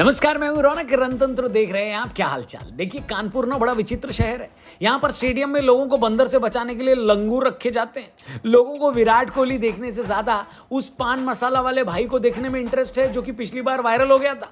नमस्कार मैं हूँ रौनक रणतंत्र देख रहे हैं आप क्या हालचाल देखिए कानपुर ना बड़ा विचित्र शहर है यहाँ पर स्टेडियम में लोगों को बंदर से बचाने के लिए लंगूर रखे जाते हैं लोगों को विराट कोहली देखने से ज्यादा उस पान मसाला वाले भाई को देखने में इंटरेस्ट है जो कि पिछली बार वायरल हो गया था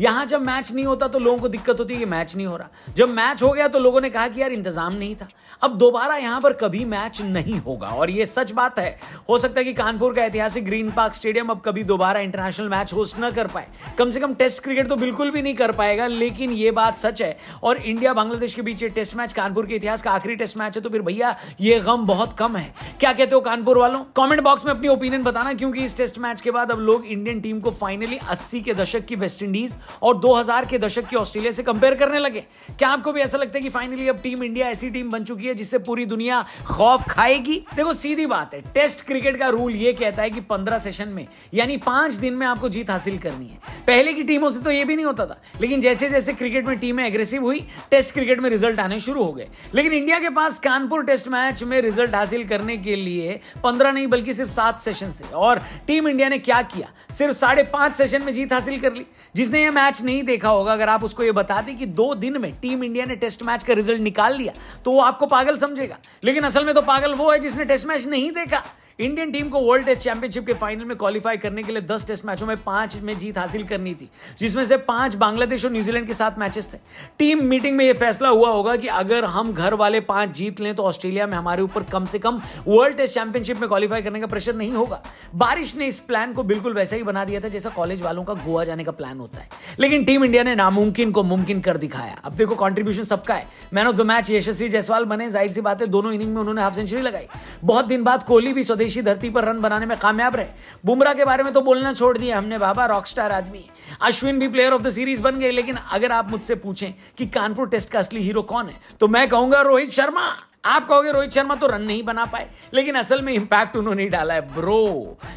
यहां जब मैच नहीं होता तो लोगों को दिक्कत होती है कि मैच नहीं हो रहा जब मैच हो गया तो लोगों ने कहा कि यार इंतजाम नहीं था अब दोबारा यहां पर कभी मैच नहीं होगा और ये सच बात है हो सकता है कि कानपुर का ऐतिहासिक ग्रीन पार्क स्टेडियम अब कभी दोबारा इंटरनेशनल मैच होस्ट न कर पाए कम से कम टेस्ट क्रिकेट तो बिल्कुल भी नहीं कर पाएगा लेकिन ये बात सच है और इंडिया बांग्लादेश के बीच ये टेस्ट मैच कानपुर के इतिहास का आखिरी टेस्ट मैच है तो फिर भैया ये गम बहुत कम है क्या कहते हो कानपुर वालों कमेंट बॉक्स में अपनी ओपिनियन बताना क्योंकि इस टेस्ट मैच के बाद अब लोग इंडियन टीम को फाइनली अस्सी के दशक की वेस्ट इंडीज और 2000 के दशक की ऑस्ट्रेलिया से कंपेयर करने लगे क्या आपको भी ऐसा लगता है कि फाइनली अब टीम इंडिया ऐसी टीम बन चुकी है जिससे पूरी दुनिया खौफ खाएगी देखो सीधी बात है टेस्ट क्रिकेट का रूल ये कहता है कि पंद्रह सेशन में यानी पांच दिन में आपको जीत हासिल करनी है पहले की टीमों से तो ये भी नहीं होता था लेकिन जैसे जैसे क्रिकेट में टीमें एग्रेसिव हुई टेस्ट क्रिकेट में रिजल्ट आने शुरू हो गए लेकिन इंडिया के पास कानपुर टेस्ट मैच में रिजल्ट हासिल करने के लिए पंद्रह नहीं बल्कि सिर्फ सात सेशन थे और टीम इंडिया ने क्या किया सिर्फ साढ़े पांच सेशन में जीत हासिल कर ली जिसने यह मैच नहीं देखा होगा अगर आप उसको ये बता दें कि दो दिन में टीम इंडिया ने टेस्ट मैच का रिजल्ट निकाल लिया तो वो आपको पागल समझेगा लेकिन असल में तो पागल वो है जिसने टेस्ट मैच नहीं देखा इंडियन टीम को वर्ल्ड टेस्ट चैंपियनशिप के फाइनल में क्वालिफाई करने के लिए दस टेस्ट मैचों में पांच में जीत हासिल करनी थी जिसमें से पांच बांग्लादेश और न्यूजीलैंड के साथ मैचेस थे टीम मीटिंग में यह फैसला हुआ होगा कि अगर हम घर वाले पांच जीत लें तो ऑस्ट्रेलिया में हमारे ऊपर कम से कम वर्ल्ड टेस्ट चैंपियनशिप में क्वालिफाई करने का प्रेशर नहीं होगा बारिश ने इस प्लान को बिल्कुल वैसा ही बना दिया था जैसा कॉलेज वालों का गोवा जाने का प्लान होता है लेकिन टीम इंडिया ने नामुमकिन को मुमकिन कर दिखाया अब देखो कॉन्ट्रीब्यूशन सबका है man of the match Yashasvi Jaiswal बने जाहिर सी बात है दोनों इनिंग में उन्होंने हाफ सेंचुरी लगाई बहुत दिन बाद कोहली भी स्वदेश स्वदेशी धरती पर रन बनाने में कामयाब रहे बुमराह के बारे में तो बोलना छोड़ दिया हमने बाबा रॉकस्टार आदमी अश्विन भी प्लेयर ऑफ द सीरीज बन गए लेकिन अगर आप मुझसे पूछें कि कानपुर टेस्ट का असली हीरो कौन है तो मैं कहूंगा रोहित शर्मा आप कहोगे रोहित शर्मा तो रन नहीं बना पाए लेकिन असल में इंपैक्ट उन्होंने डाला है ब्रो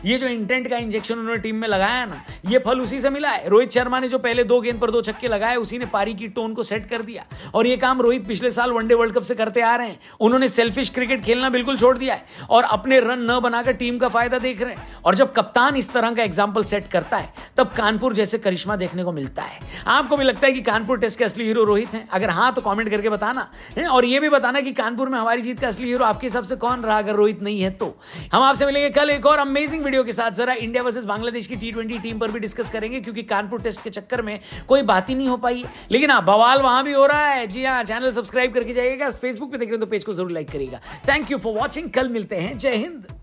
ये जो इंटेंट का इंजेक्शन उन्होंने टीम में लगाया ना ये फल उसी से मिला है रोहित शर्मा ने जो पहले दो गेंद पर दो छक्के लगाए उसी ने पारी की टोन को सेट कर दिया और ये काम रोहित पिछले साल वनडे वर्ल्ड कप से करते आ रहे हैं उन्होंने सेल्फिश क्रिकेट खेलना बिल्कुल छोड़ दिया है और अपने रन न बनाकर टीम का फायदा देख रहे हैं और जब कप्तान इस तरह का एग्जाम्पल सेट करता है तब कानपुर जैसे करिश्मा देखने को मिलता है आपको भी लगता है कि कानपुर टेस्ट के असली हीरो रोहित हैं अगर हाँ तो कॉमेंट करके बताना और ये भी बताना कि कानपुर में हमारी जीत का असली हीरो आपके हिसाब से कौन रहा अगर रोहित नहीं है तो हम आपसे मिलेंगे कल एक और अमेजिंग वीडियो के साथ जरा इंडिया वर्सेज बांग्लादेश की टी टीम पर भी डिस्कस करेंगे क्योंकि कानपुर टेस्ट के चक्कर में कोई बात ही नहीं हो पाई लेकिन हाँ बवाल वहां भी हो रहा है जी हाँ चैनल सब्सक्राइब करके जाइएगा फेसबुक पे देख रहे हो तो पेज को जरूर लाइक करिएगा थैंक यू फॉर वॉचिंग कल मिलते हैं जय हिंद